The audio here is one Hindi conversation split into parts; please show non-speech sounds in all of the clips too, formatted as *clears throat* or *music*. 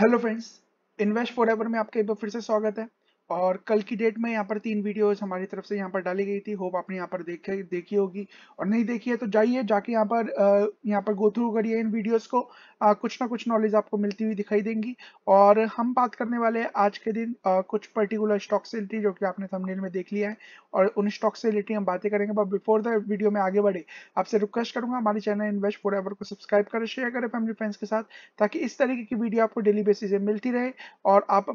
हेलो फ्रेंड्स इन्वेस्ट फॉर में आपका एक बार फिर से स्वागत है और कल की डेट में यहाँ पर तीन वीडियोस हमारी तरफ से यहाँ पर डाली गई थी होप आपने यहाँ पर देखे देखी होगी और नहीं देखी है तो जाइए जाके यहाँ पर यहाँ पर गो थ्रू करिए इन वीडियोस को आ, कुछ ना कुछ नॉलेज आपको मिलती हुई दिखाई देंगी और हम बात करने वाले हैं आज के दिन आ, कुछ पर्टिकुलर स्टॉक से रिलेटेड जो कि आपने थंबनेल में देख लिया है और उन स्टॉक से रिलेटेड हम बातें करेंगे बट बिफोर द वीडियो में आगे बढ़े आपसे रिक्वेस्ट करूंगा हमारे चैनल इन्वेस्ट फॉर को सब्सक्राइब करें शेयर करें फैमिली फ्रेंड्स के साथ ताकि इस तरीके की वीडियो आपको डेली बेसिस में मिलती रहे और आप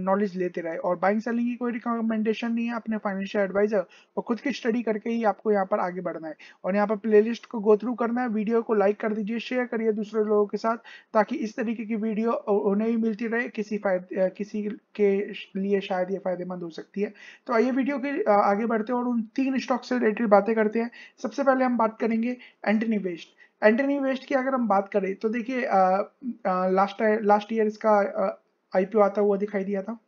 नॉलेज लेते रहे और बाइंग बाइंग सेलिंग की कोई रिकमेंडेशन नहीं है अपने फाइनेंशियल एडवाइजर और खुद की स्टडी करके ही आपको यहाँ पर आगे बढ़ना है और यहाँ पर प्ले को गो थ्रू करना है वीडियो को लाइक कर दीजिए शेयर करिए दूसरे लोगों के साथ ताकि इस तरीके की वीडियो उन्हें भी मिलती रहे किसी किसी के लिए शायद ये फायदेमंद हो सकती है तो आइए वीडियो के आगे बढ़ते हैं और उन तीन स्टॉक से रिलेटेड बातें करते हैं सबसे पहले हम बात करेंगे एंटनी वेस्ट एंटनी वेस्ट की अगर हम बात करें तो देखिए लास्ट लास्ट ईयर इसका आईपीओ आता हुआ दिखाई दिया था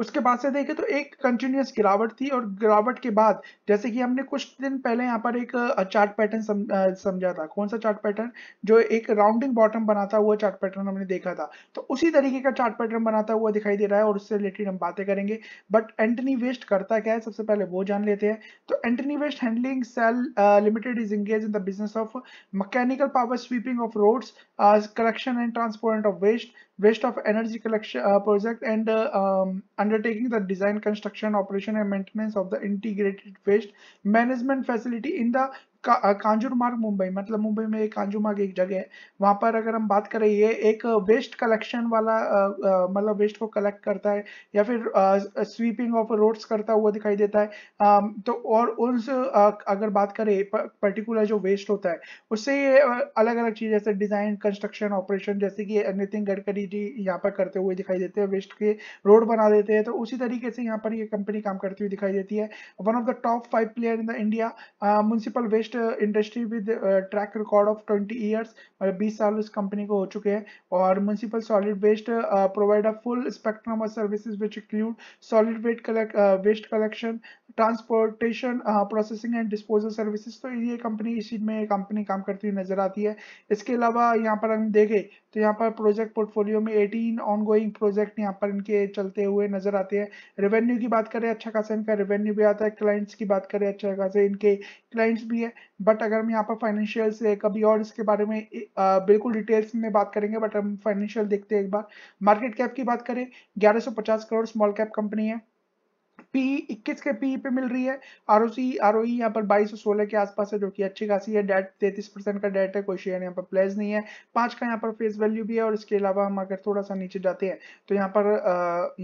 उसके बाद से देखें तो एक कंटिन्यूस गिरावट थी और गिरावट के बाद जैसे कि हमने कुछ दिन पहले यहाँ पर एक चार्ट पैटर्न समझा था कौन सा चार्ट पैटर्न जो एक राउंडिंग बॉटम बनाता हुआ चार्ट पैटर्न हमने देखा था तो उसी तरीके का चार्ट पैटर्न बनाता हुआ दिखाई दे रहा है और उससे रिलेटेड हम बातें करेंगे बट एंटनी वेस्ट करता क्या है सबसे पहले वो जान लेते हैं तो Antony waste handling cell limited is engage in the business of mechanical power sweeping of roads collection and transport of waste waste of energy collection uh, project and uh, um, undertaking the design construction operation and maintenance of the integrated waste management facility in the का, मार्ग मुंबई मतलब मुंबई में एक मार्ग एक जगह है वहां पर अगर हम बात करें ये एक वेस्ट कलेक्शन वाला मतलब वेस्ट को कलेक्ट करता है या फिर स्वीपिंग ऑफ रोड्स करता हुआ दिखाई देता है आ, तो और उस अगर बात करें पर्टिकुलर जो वेस्ट होता है उससे ये अलग अलग चीज जैसे डिजाइन कंस्ट्रक्शन ऑपरेशन जैसे कि नितिन गडकरी जी यहाँ पर करते हुए दिखाई देते हैं वेस्ट के रोड बना देते हैं तो उसी तरीके से यहाँ पर ये कंपनी काम करती हुई दिखाई देती है one of the top five player in the India municipal waste best industry with track record of twenty years मतलब बीस साल उस कंपनी को हो चुके हैं और municipal solid waste provide a full spectrum of services which include solid waste collection transportation processing and disposal services तो ये कंपनी इसी में कंपनी काम करती हुई नजर आती है इसके अलावा यहाँ पर हम देखें तो यहाँ पर प्रोजेक्ट पोर्टफोलियो में एटीन ऑनगोइंग प्रोजेक्ट यहाँ पर इनके चलते हुए नजर आते हैं रेवेन्यू की बात करें अच्छा खासा इनका रेवेन्यू भी आता है क्लाइंट्स की बात करें अच्छा खासा इनके क्लाइंट्स भी है बट अगर हम यहाँ पर फाइनेंशियल्स कभी और इसके बारे में बिल्कुल डिटेल्स में बात करेंगे बट हम फाइनेंशियल देखते हैं एक बार मार्केट कैप की बात करें ग्यारह करोड़ स्मॉल कैप कंपनी है पी इक्कीस के पी पे मिल रही है R O C R O ई यहाँ पर बाईस सौ सोलह के आसपास है जो कि अच्छी खासी है डेट तैतीस परसेंट का डेट है कोई शेयर यहाँ पर प्लेज नहीं है पांच का यहाँ पर फेस वैल्यू भी है और इसके अलावा हम अगर थोड़ा सा नीचे जाते हैं तो यहाँ पर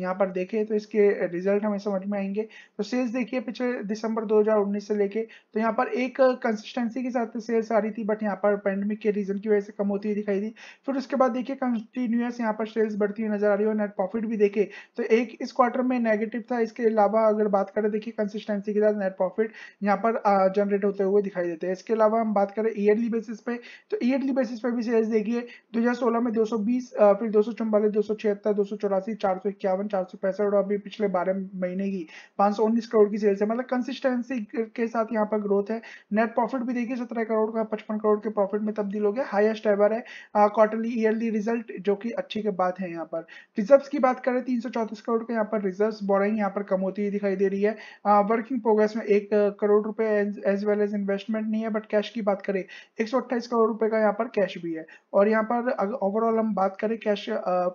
यहाँ पर देखें तो इसके रिजल्ट हमें समझ में आएंगे तो सेल्स देखिए पिछले दिसंबर दो से लेके तो यहाँ पर एक कंसिस्टेंसी के साथ सेल्स आ रही थी बट यहाँ पर पेंडेमिक के रीजन की वजह से कम होती हुई दिखाई दी फिर उसके बाद देखिए कंटिन्यूस यहाँ पर सेल्स बढ़ती हुई नजर आ रही है और नेट प्रॉफिट भी देखे तो एक इस क्वार्टर में नेगेटिव था इसके अलावा अलावा अगर बात करें देखिए कंसिस्टेंसी के साथ नेट प्रॉफिट यहाँ पर जनरेट होते हुए दिखाई देते हैं इसके अलावा हम बात करें ईयरली बेसिस पे तो ईयरली बेसिस पे भी सेल्स देखिए 2016 में 220 फिर दो सौ चौवालीस दो सौ छिहत्तर दो सौ चौरासी चार सौ इक्यावन चार सौ पैंसठ और अभी पिछले बारह महीने की पांच सौ उन्नीस करोड़ की सेल्स है मतलब कंसिस्टेंसी के साथ यहाँ पर ग्रोथ है नेट प्रॉफिट भी देखिए सत्रह करोड़ का पचपन करोड़ के प्रॉफिट में तब्दील हो गया हाइस्ट एवर है क्वार्टरली ईयरली रिजल्ट जो कि अच्छी के बात है यहाँ पर रिजर्व की बात करें तीन करोड़ के यहाँ पर रिजर्व बोरिंग यहाँ पर कम होती है हुई दिखाई दे रही है वर्किंग प्रोग्रेस में एक करोड़ रुपए एज वेल एज इन्वेस्टमेंट नहीं है बट कैश की बात करें एक करोड़ रुपए का यहाँ पर कैश भी है और यहाँ पर अगर ओवरऑल हम बात करें कैश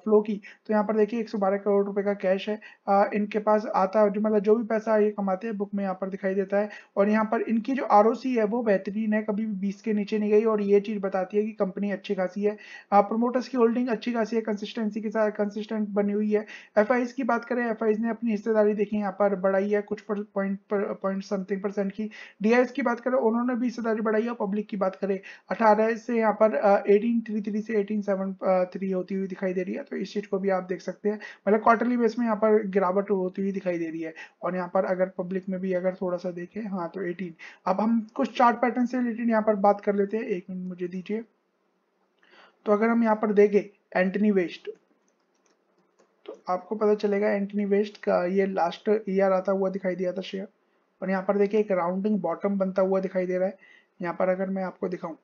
फ्लो की तो यहाँ पर देखिए एक करोड़ रुपए का कैश है आ, इनके पास आता है मतलब जो भी पैसा ये कमाते हैं बुक में यहाँ पर दिखाई देता है और यहाँ पर इनकी जो आर है वो बेहतरीन है कभी भी बीस के नीचे नहीं गई और ये चीज बताती है कि कंपनी अच्छी खासी है प्रोमोटर्स की होल्डिंग अच्छी खासी है कंसिस्टेंसी के साथ कंसिस्टेंट बनी हुई है एफ की बात करें एफ ने अपनी हिस्सेदारी देखी यहाँ पर बढ़ाई है कुछ पॉइंट पॉइंट समथिंग परसेंट की डी की बात करें उन्होंने बीस हज़ार बढ़ाई है पब्लिक की बात करें अठारह से यहाँ पर एटीन थ्री थ्री से एटीन सेवन थ्री होती हुई दिखाई दे रही है तो इस चीज़ को भी आप देख सकते हैं मतलब क्वार्टरली बेस में यहाँ पर गिरावट होती हुई दिखाई दे रही है और यहाँ पर अगर पब्लिक में भी अगर थोड़ा सा देखें हाँ तो एटीन अब हम कुछ चार्ट पैटर्न से रिलेटेड यहाँ पर बात कर लेते हैं एक मिनट मुझे दीजिए तो अगर हम यहाँ पर देखें एंटनी वेस्ट आपको पता चलेगा एंटनी वेस्ट का ये लास्ट ईयर आता हुआ दिखाई दिया था शेयर और यहाँ पर देखिए एक राउंडिंग बॉटम बनता हुआ दिखाई दे रहा है यहाँ पर अगर मैं आपको दिखाऊं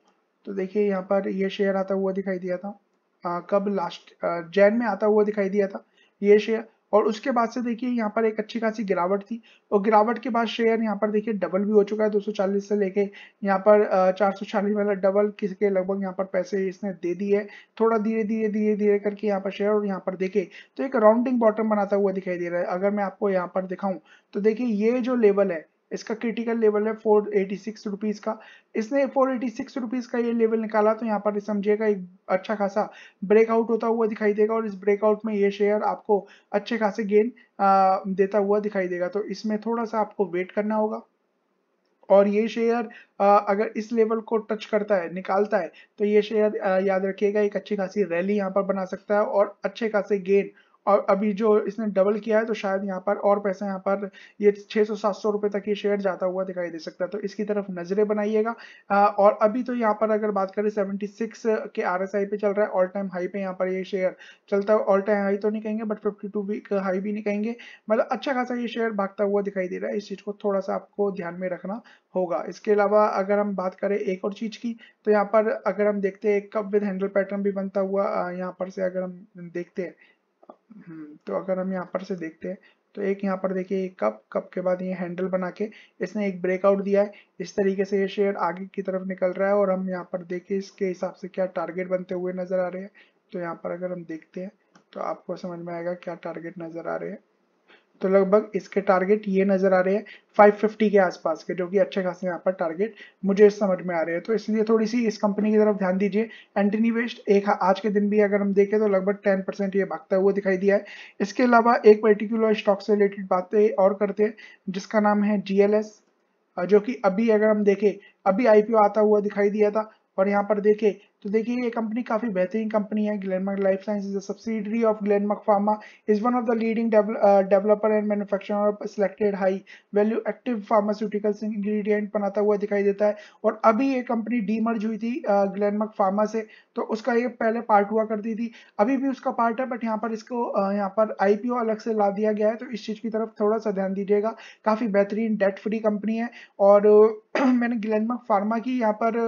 तो देखिए यहाँ पर ये शेयर आता हुआ दिखाई दिया था आ, कब लास्ट जैन में आता हुआ दिखाई दिया था ये शेयर और उसके बाद से देखिए यहाँ पर एक अच्छी खासी गिरावट थी और गिरावट के बाद शेयर यहाँ पर देखिए डबल भी हो चुका है 240 से लेके यहाँ पर चार सौ चालीस वाला डबल किसके लगभग यहाँ पर पैसे इसने दे दिए थोड़ा धीरे धीरे धीरे धीरे करके यहाँ पर शेयर और यहाँ पर देखे तो एक राउंडिंग बॉटम बनाता हुआ दिखाई दे रहा है अगर मैं आपको यहाँ पर दिखाऊं तो देखिये ये जो लेवल है इसका क्रिटिकल लेवल है फोर एटी सिक्स रुपीज़ का इसने फोर एटी सिक्स रुपीज़ का ये लेवल निकाला तो यहाँ पर समझिएगा एक अच्छा खासा ब्रेकआउट होता हुआ दिखाई देगा और इस ब्रेकआउट में ये शेयर आपको अच्छे खासे गेन देता हुआ दिखाई देगा तो इसमें थोड़ा सा आपको वेट करना होगा और ये शेयर अगर इस लेवल को टच करता है निकालता है तो ये शेयर याद रखिएगा एक अच्छी खासी रैली यहाँ पर बना सकता है और अच्छे खासे गेन और अभी जो इसने डबल किया है तो शायद यहाँ पर और पैसा यहाँ पर ये 600-700 रुपए तक ये शेयर जाता हुआ दिखाई दे सकता है तो इसकी तरफ नजरें बनाइएगा और अभी तो यहाँ पर अगर बात करें 76 के आरएसआई पे चल रहा है ऑल टाइम हाई पे यहाँ पर ये शेयर चलता है ऑल टाइम हाई तो नहीं कहेंगे but fifty two week high भी नहीं कहेंगे मतलब अच्छा खासा ये शेयर भागता हुआ दिखाई दे रहा है इस चीज को थोड़ा सा आपको ध्यान में रखना होगा इसके अलावा अगर हम बात करें एक और चीज की तो यहाँ पर अगर हम देखते हैं कप विद हैंडल पैटर्न भी बनता हुआ यहाँ पर से अगर हम देखते हैं हम्म, तो अगर हम यहाँ पर से देखते हैं तो एक यहाँ पर देखिए कप कप के बाद ये हैंडल बना के इसने एक ब्रेकआउट दिया है इस तरीके से ये शेयर आगे की तरफ निकल रहा है और हम यहाँ पर देखिए इसके हिसाब से क्या टारगेट बनते हुए नजर आ रहे हैं तो यहाँ पर अगर हम देखते हैं तो आपको समझ में आएगा क्या टारगेट नजर आ रहे हैं तो लगभग इसके टारगेट ये नजर आ रहे हैं 550 के आसपास के जो कि अच्छे खासे यहाँ पर टारगेट मुझे समझ में आ रहे हैं तो इसलिए थोड़ी सी इस कंपनी की तरफ ध्यान दीजिए एंटनी वेस्ट एक आज के दिन भी अगर हम देखें तो लगभग 10 परसेंट ये भागता हुआ दिखाई दिया है इसके अलावा एक पर्टिकुलर स्टॉक से रिलेटेड बातें और करते हैं जिसका नाम है जीएलएस जो कि अभी अगर हम देखें अभी आईपीओ आता हुआ दिखाई दिया था और यहाँ पर देखें तो देखिए ये कंपनी काफ़ी बेहतरीन कंपनी है Glenmark life science is a subsidiary of Glenmark pharma is one of the leading developer and manufacturer of selected high value active pharmaceuticals ingredient बनाता हुआ दिखाई देता है और अभी ये कंपनी डीमर्ज हुई थी ग्लेनमार्क uh, फार्मा से तो उसका ये पहले पार्ट हुआ करती थी अभी भी उसका पार्ट है बट यहाँ पर इसको uh, यहाँ पर आईपीओ अलग से ला दिया गया है तो इस चीज़ की तरफ थोड़ा सा ध्यान दीजिएगा काफ़ी बेहतरीन डेट फ्री कंपनी है और *clears throat* मैंने ग्लेनमार्क फार्मा की यहाँ पर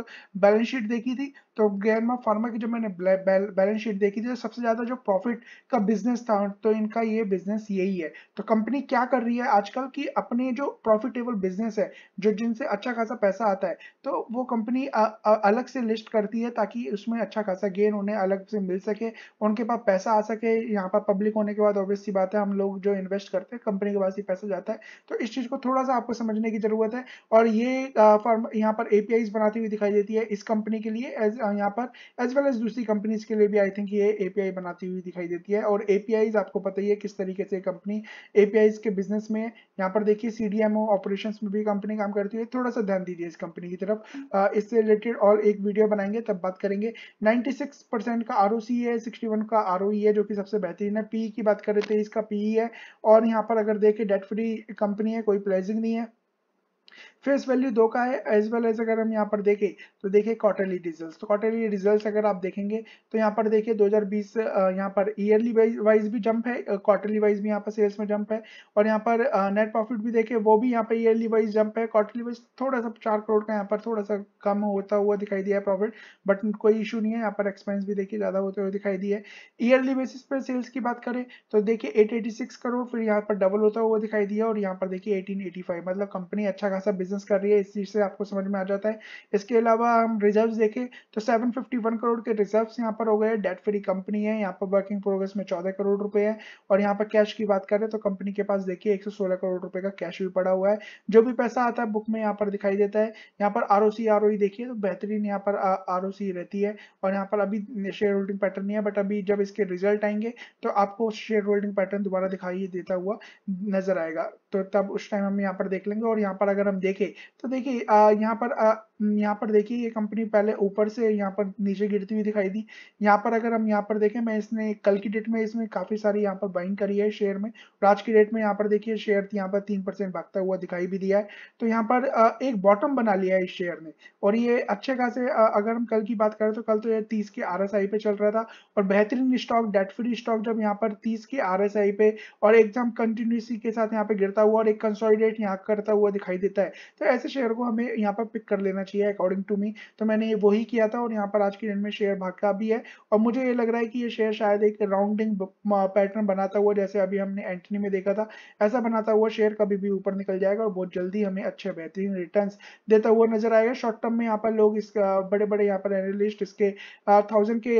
बैलेंस शीट देखी थी तो ग्लैंडमा फार्मा की जो मैंने बैलेंस शीट देखी थी तो सबसे ज़्यादा जो प्रॉफिट का बिजनेस था तो इनका ये बिजनेस यही है तो कंपनी क्या कर रही है आजकल की अपने जो प्रॉफिटेबल बिजनेस है जो जिनसे अच्छा खासा पैसा आता है तो वो कंपनी अलग से लिस्ट करती है ताकि उसमें अच्छा खासा गेन उन्हें अलग से मिल सके उनके पास पैसा आ सके यहाँ पर पब्लिक होने के बाद ऑब्वियस सी बात है हम लोग जो इन्वेस्ट करते हैं कंपनी के पास ही पैसा जाता है तो इस चीज़ को थोड़ा सा आपको समझने की जरूरत है और ये यहाँ पर एपीआई बनाती हुई दिखाई देती है इस कंपनी के लिए एज हूँ यहाँ पर एज वेल एज दूसरी कंपनीज के लिए भी आई थिंक ये एपीआई बनाती हुई दिखाई देती है और एपीआईज आपको पता ही है किस तरीके से कंपनी एपीआईज के बिजनेस में यहाँ पर देखिए सी डी ऑपरेशंस में भी कंपनी काम करती है थोड़ा सा ध्यान दीजिए इस कंपनी की तरफ इससे रिलेटेड और एक वीडियो बनाएंगे तब बात करेंगे नाइनटी का आर है सिक्सटी का आर e है जो कि सबसे बेहतरीन है पी e की बात करें तो इसका पी e है और यहाँ पर अगर देखें डेट फ्री कंपनी है कोई प्लेजिंग नहीं है फेस वैल्यू दो का है एज वेल एज अगर हम यहाँ पर देखें तो देखें क्वार्टरली रिजल्ट तो क्वार्टरली रिजल्ट अगर आप देखेंगे तो यहाँ पर देखिए 2020 हज़ार बीस यहाँ पर ईयरली वाइज भी जंप है क्वार्टरली वाइज भी यहाँ पर सेल्स में जंप है और यहाँ पर नेट प्रॉफिट भी देखें वो भी यहाँ पर ईयरली वाइज जंप है क्वार्टरली वाइज थोड़ा सा चार करोड़ का यहाँ पर थोड़ा सा कम होता हुआ दिखाई दिया है प्रॉफिट बट कोई इशू नहीं है यहाँ पर एक्सपेंस भी देखिए ज़्यादा होते हुए दिखाई दिए ईयरली बेसिस पर सेल्स की बात करें तो देखिए एट करोड़ फिर यहाँ पर डबल होता हुआ दिखाई दिया और यहाँ पर देखिए एटीन मतलब कंपनी अच्छा खासा सा बिजनेस कर रही है इस चीज़ से आपको समझ में आ जाता है इसके अलावा हम रिजर्व देखें तो 751 करोड़ के रिजर्व यहाँ पर हो गए डेट फ्री कंपनी है यहाँ पर वर्किंग प्रोग्रेस में चौदह करोड़ रुपए है और यहाँ पर कैश की बात करें तो कंपनी के पास देखिए एक करोड़ रुपए का कैश भी पड़ा हुआ है जो भी पैसा आता है बुक में यहाँ पर दिखाई देता है यहाँ पर आर ओ e देखिए तो बेहतरीन यहाँ पर आर ओ रहती है और यहाँ पर अभी शेयर होल्डिंग पैटर्न नहीं है बट अभी जब इसके रिजल्ट आएंगे तो आपको शेयर होल्डिंग पैटर्न दोबारा दिखाई देता हुआ नजर आएगा तो तब उस टाइम हम यहाँ पर देख लेंगे और यहाँ पर अगर हम देखें तो देखिए यहाँ पर हम्म, यहाँ पर देखिए ये कंपनी पहले ऊपर से यहाँ पर नीचे गिरती हुई दिखाई दी यहाँ पर अगर हम यहाँ पर देखें मैं इसने कल की डेट में इसमें काफ़ी सारी यहाँ पर बाइंग करी है शेयर में और आज की डेट में यहाँ पर देखिए शेयर यहाँ पर तीन परसेंट भागता हुआ दिखाई भी दिया है तो यहाँ पर एक बॉटम बना लिया है इस शेयर ने और ये अच्छे खासे अगर हम कल की बात करें तो कल तो यह तीस के आर पे चल रहा था और बेहतरीन स्टॉक डेट फ्री स्टॉक जब यहाँ पर तीस के आर पे और एकदम कंटिन्यूसी के साथ यहाँ पे गिरता हुआ और एक कंसोलिडेट यहाँ करता हुआ दिखाई देता है तो ऐसे शेयर को हमें यहाँ पर पिक कर लेना चाहिए अकॉर्डिंग टू मी तो मैंने ये वही किया था और यहाँ पर आज की डेट में शेयर भागा भी है और मुझे ये लग रहा है कि ये शेयर शायद एक राउंडिंग पैटर्न बनाता हुआ जैसे अभी हमने एंटनी में देखा था ऐसा बनाता हुआ शेयर कभी भी ऊपर निकल जाएगा और बहुत जल्दी हमें अच्छे बेहतरीन रिटर्न देता हुआ नजर आएगा शॉर्ट टर्म में यहाँ पर लोग इसका बड़े बड़े यहाँ पर एनालिस्ट इसके थाउजेंड के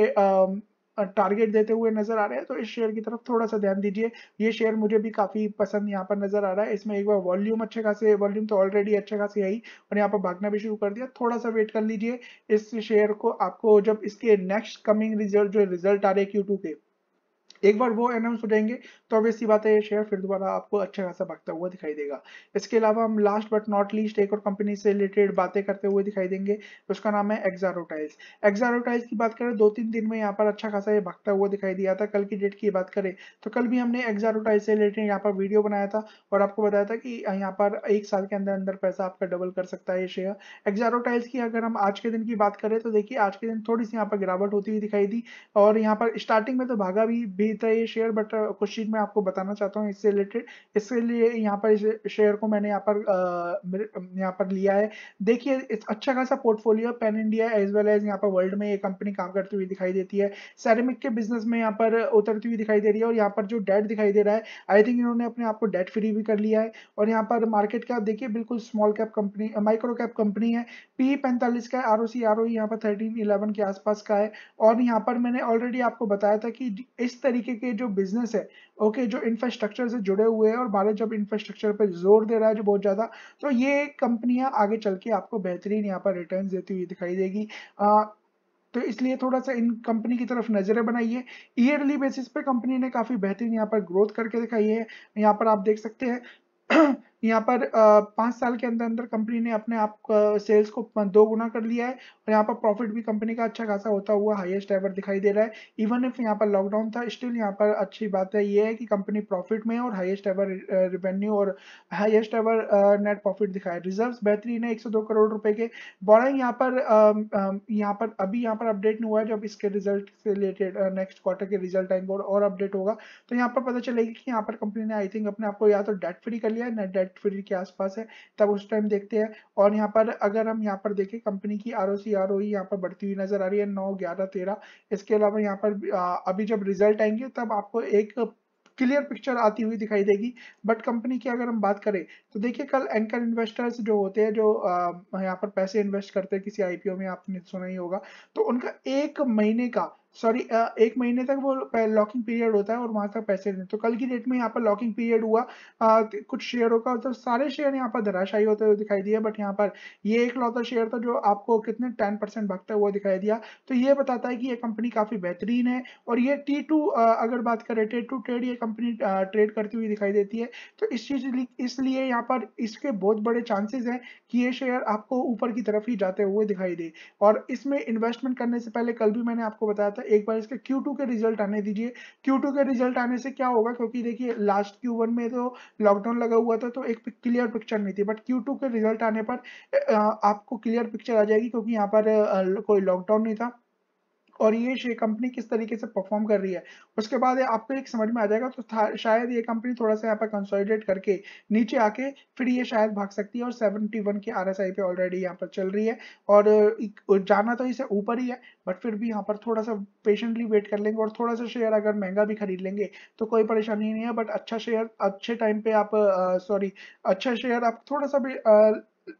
टारगेट देते हुए नजर आ रहे हैं तो इस शेयर की तरफ थोड़ा सा ध्यान दीजिए ये शेयर मुझे भी काफी पसंद यहाँ पर नजर आ रहा है इसमें एक बार वॉल्यूम अच्छे खासे वॉल्यूम तो ऑलरेडी अच्छे खासे आई और यहाँ पर भागना भी शुरू कर दिया थोड़ा सा वेट कर लीजिए इस शेयर को आपको जब इसके नेक्स्ट कमिंग रिजल्ट जो रिजल्ट आ रहे हैं क्यू के एक बार वो अनाउंस हो जाएंगे तो ऑब्वियसली बात है ये शेयर फिर दोबारा आपको अच्छा खासा भागता हुआ दिखाई देगा इसके अलावा हम लास्ट बट नॉट लीस्ट एक और कंपनी से रिलेटेड बातें करते हुए दिखाई देंगे उसका नाम है एक्जारोटाइल्स एक्जारोटाइल्स की बात करें दो तीन दिन में यहाँ पर अच्छा खासा ये भागता हुआ दिखाई दिया था कल की डेट की बात करें तो कल भी हमने एक्जारोटाइल्स से रिलेटेड यहाँ पर वीडियो बनाया था और आपको बताया था कि यहाँ पर एक साल के अंदर अंदर पैसा आपका डबल कर सकता है ये शेयर एक्जारोटाइल्स की अगर हम आज के दिन की बात करें तो देखिए आज के दिन थोड़ी सी यहाँ पर गिरावट होती हुई दिखाई दी और यहाँ पर स्टार्टिंग में तो भागा भी ही था ये शेयर बट uh, कुछ चीज़ मैं आपको बताना चाहता हूँ इससे रिलेटेड इसके लिए यहाँ पर इस शेयर को मैंने यहाँ पर uh, यहाँ पर लिया है देखिए अच्छा खासा portfolio pan India as well as यहाँ पर वर्ल्ड में ये कंपनी काम करती हुई दिखाई देती है सैरेमिक के बिजनेस में यहाँ पर uh, उतरती हुई दिखाई दे रही है और यहाँ पर जो डेट दिखाई दे रहा है आई थिंक इन्होंने अपने आप को डेट फ्री भी कर लिया है और यहाँ पर मार्केट कैप देखिए बिल्कुल small cap company micro cap company है पी पैंतालीस का R O C R O यहाँ पर थर्टीन इलेवन के आसपास का है और यहाँ पर मैंने ऑलरेडी आपको बताया था कि इस तरीके तरीके के जो बिजनेस है ओके जो इंफ्रास्ट्रक्चर से जुड़े हुए हैं और भारत जब इंफ्रास्ट्रक्चर पर जोर दे रहा है जो बहुत ज़्यादा तो ये कंपनियां आगे चल के आपको बेहतरीन यहाँ पर रिटर्न देती हुई दिखाई देगी आ, तो इसलिए थोड़ा सा इन कंपनी की तरफ नजरें बनाइए ईयरली बेसिस पे कंपनी ने काफ़ी बेहतरीन यहाँ पर ग्रोथ करके दिखाई है यहाँ पर आप देख सकते हैं यहाँ पर पाँच साल के अंदर अंदर कंपनी ने अपने आप सेल्स को दो गुना कर लिया है और यहाँ पर प्रॉफिट भी कंपनी का अच्छा खासा होता हुआ हाईएस्ट एवर दिखाई दे रहा है इवन इफ यहाँ पर लॉकडाउन था स्टिल यहाँ पर अच्छी बात है ये है कि कंपनी प्रॉफिट में और हाईएस्ट एवर रिवेन्यू और हाईएस्ट एवर नेट प्रॉफिट दिखाया रिजर्व बेहतरीन है एक करोड़ रुपए के बड़ा यहाँ पर यहाँ पर अभी यहाँ पर अपडेट नहीं हुआ है जब इसके रिजल्ट से रिलेटेड नेक्स्ट क्वार्टर के रिजल्ट आएंगे और अपडेट होगा तो यहाँ पर पता चलेगी कि यहाँ पर कंपनी ने आई थिंक अपने आपको या तो डेट फ्री कर लिया है नेट डेट फैक्ट के आसपास है तब उस टाइम देखते हैं और यहाँ पर अगर हम यहाँ पर देखें कंपनी की R O C R O यहाँ पर बढ़ती हुई नजर आ रही है नौ ग्यारह तेरह इसके अलावा यहाँ पर अभी जब रिजल्ट आएंगे तब आपको एक क्लियर पिक्चर आती हुई दिखाई देगी बट कंपनी की अगर हम बात करें तो देखिए कल एंकर इन्वेस्टर्स जो होते हैं जो यहाँ पर पैसे इन्वेस्ट करते हैं किसी आईपीओ में आपने सुना ही होगा तो उनका एक महीने का सॉरी uh, एक महीने तक वो लॉकिंग पीरियड होता है और वहां तक पैसे दें तो कल की डेट में यहाँ पर लॉकिंग पीरियड हुआ आ, कुछ शेयरों का तो सारे शेयर यहाँ पर धराशायी होते हुए दिखाई दिया बट यहाँ पर ये एक लौता शेयर था जो आपको कितने टेन परसेंट भागता हुआ दिखाई दिया तो ये बताता है कि ये कंपनी काफी बेहतरीन है और ये टी टू अगर बात करें ट्रेड टू ट्रेड ये कंपनी ट्रेड करती हुई दिखाई देती है तो इस चीज इसलिए यहाँ पर इसके बहुत बड़े चांसेस है कि ये शेयर आपको ऊपर की तरफ ही जाते हुए दिखाई दे और इसमें इन्वेस्टमेंट करने से पहले कल भी मैंने आपको बताया था था एक बार इसके Q2 के रिजल्ट आने दीजिए Q2 के रिजल्ट आने से क्या होगा क्योंकि देखिए लास्ट Q1 में तो लॉकडाउन लगा हुआ था तो एक क्लियर पिक्चर नहीं थी बट Q2 के रिजल्ट आने पर आपको क्लियर पिक्चर आ जाएगी क्योंकि यहाँ पर कोई लॉकडाउन नहीं था और ये कंपनी किस तरीके से परफॉर्म कर रही है उसके बाद आपको एक समझ में आ जाएगा तो शायद ये कंपनी थोड़ा सा यहाँ पर कंसोलिडेट करके नीचे आके फिर ये शायद भाग सकती है और 71 की आई पे ऑलरेडी यहाँ पर चल रही है और जाना तो इसे ऊपर ही है बट फिर भी यहाँ पर थोड़ा सा पेशेंटली वेट कर लेंगे और थोड़ा सा शेयर अगर महंगा भी खरीद लेंगे तो कोई परेशानी नहीं है बट अच्छा शेयर अच्छे टाइम पे आप सॉरी अच्छा शेयर आप थोड़ा सा भी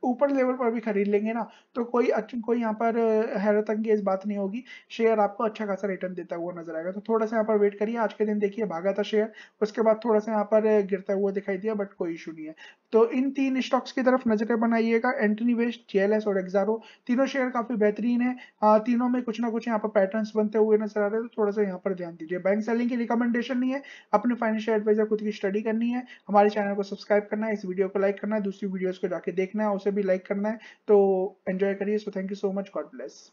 ऊपर लेवल पर भी खरीद लेंगे ना तो कोई कोई यहाँ पर हैरत अंगेज बात नहीं होगी शेयर आपको अच्छा खासा रिटर्न देता हुआ नजर आएगा तो थोड़ा सा यहाँ पर वेट करिए आज के दिन देखिए भागा था शेयर उसके बाद थोड़ा सा यहाँ पर गिरता हुआ दिखाई दिया बट कोई इशू नहीं है तो इन तीन स्टॉक्स की तरफ नजरें बनाइएगा एंट्री वेस्ट जेएलएस और एक्जारो तीनों शेयर काफी बेहतरीन है हाँ, तीनों में कुछ ना कुछ यहाँ पर पैटर्न बनते हुए नजर आ रहे हैं तो थोड़ा सा यहाँ पर ध्यान दीजिए बैंक सेलिंग की रिकमेंडेशन नहीं है अपने फाइनेंशियल एडवाइजर खुद की स्टडी करनी है हमारे चैनल को सब्सक्राइब करना है इस वीडियो को लाइक करना है दूसरी वीडियो को जाके देखना है उसे भी लाइक करना है तो एंजॉय करिए so thank you so much God bless